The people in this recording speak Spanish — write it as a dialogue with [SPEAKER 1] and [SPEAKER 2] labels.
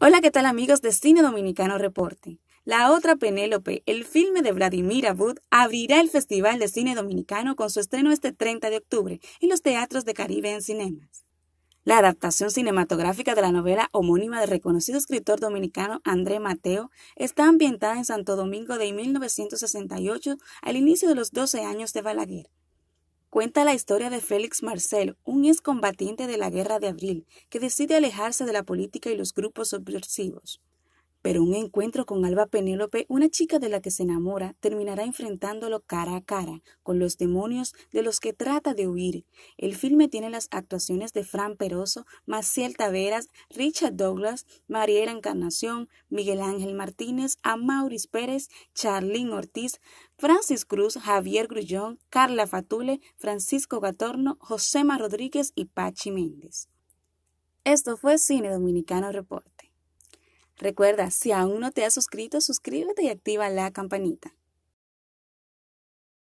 [SPEAKER 1] Hola, ¿qué tal amigos de Cine Dominicano Reporte? La otra Penélope, el filme de Vladimir Abud, abrirá el Festival de Cine Dominicano con su estreno este 30 de octubre en los teatros de Caribe en Cinemas. La adaptación cinematográfica de la novela homónima del reconocido escritor dominicano André Mateo está ambientada en Santo Domingo de 1968 al inicio de los 12 años de Balaguer Cuenta la historia de Félix Marcel, un excombatiente de la Guerra de Abril, que decide alejarse de la política y los grupos subversivos pero un encuentro con Alba Penélope, una chica de la que se enamora, terminará enfrentándolo cara a cara, con los demonios de los que trata de huir. El filme tiene las actuaciones de Fran Peroso, Maciel Taveras, Richard Douglas, Mariela Encarnación, Miguel Ángel Martínez, Amauris Pérez, Charlene Ortiz, Francis Cruz, Javier Grullón, Carla Fatule, Francisco Gatorno, Josema Rodríguez y Pachi Méndez. Esto fue Cine Dominicano Report. Recuerda, si aún no te has suscrito, suscríbete y activa la campanita.